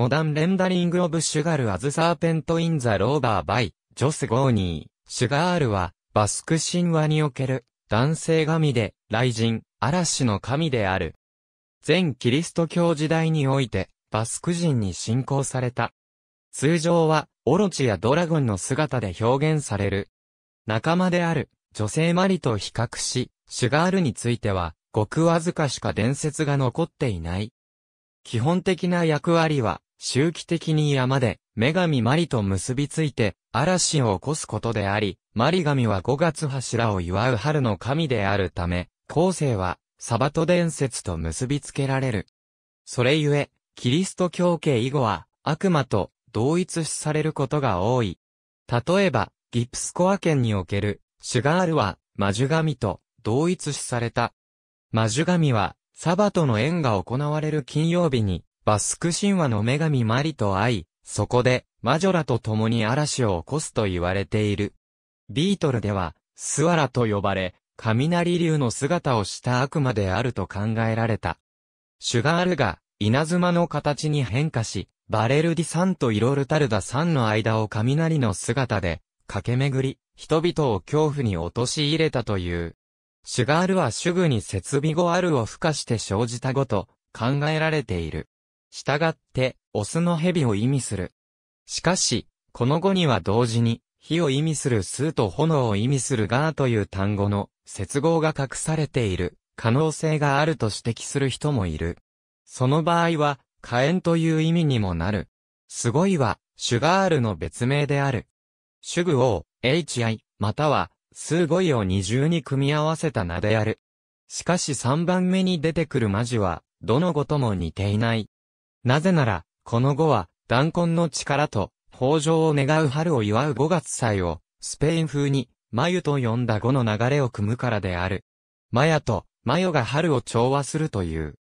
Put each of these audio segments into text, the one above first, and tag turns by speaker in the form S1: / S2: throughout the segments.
S1: モダンレンダリングオブシュガルアズサーペントインザローバーバイ、ジョス・ゴーニー。シュガールは、バスク神話における、男性神で、雷神、嵐の神である。前キリスト教時代において、バスク人に信仰された。通常は、オロチやドラゴンの姿で表現される。仲間である、女性マリと比較し、シュガールについては、ごくわずかしか伝説が残っていない。基本的な役割は、周期的に山で、女神マリと結びついて、嵐を起こすことであり、マリ神は5月柱を祝う春の神であるため、後世は、サバト伝説と結びつけられる。それゆえ、キリスト教系以後は、悪魔と同一視されることが多い。例えば、ギプスコア県における、シュガールは、魔女神と同一視された。魔女神は、サバトの縁が行われる金曜日に、バスク神話の女神マリと会い、そこで、魔女らと共に嵐を起こすと言われている。ビートルでは、スワラと呼ばれ、雷竜の姿をした悪魔であると考えられた。シュガールが、稲妻の形に変化し、バレルディんとイロルタルダんの間を雷の姿で、駆け巡り、人々を恐怖に陥れたという。シュガールは主具に設備語あるを付加して生じたごと、考えられている。従って、オスの蛇を意味する。しかし、この語には同時に、火を意味する数と炎を意味するガーという単語の接合が隠されている可能性があると指摘する人もいる。その場合は、火炎という意味にもなる。すごいは、シュガールの別名である。シュグオ HI、または、すゴイを二重に組み合わせた名である。しかし三番目に出てくるマジは、どの語とも似ていない。なぜなら、この後は、弾痕の力と、豊穣を願う春を祝う5月祭を、スペイン風に、眉と呼んだ語の流れを組むからである。マヤと、マヨが春を調和するという。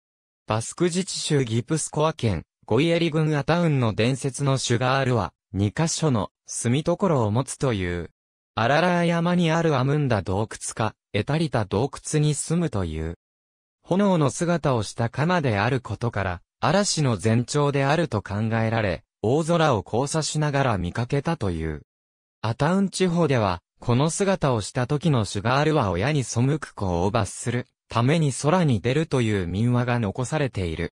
S1: バスク自治州ギプスコア県、ゴイエリ郡アタウンの伝説のシュガールは、2カ所の住み所を持つという。アララ山にあるアムンダ洞窟か、エタリタ洞窟に住むという。炎の姿をした鎌であることから、嵐の前兆であると考えられ、大空を交差しながら見かけたという。アタウン地方では、この姿をした時のシュガールは親に背く子を罰するために空に出るという民話が残されている。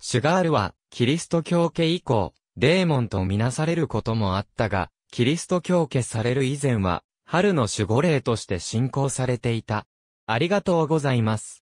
S1: シュガールは、キリスト教家以降、デーモンとみなされることもあったが、キリスト教家される以前は、春の守護霊として信仰されていた。ありがとうございます。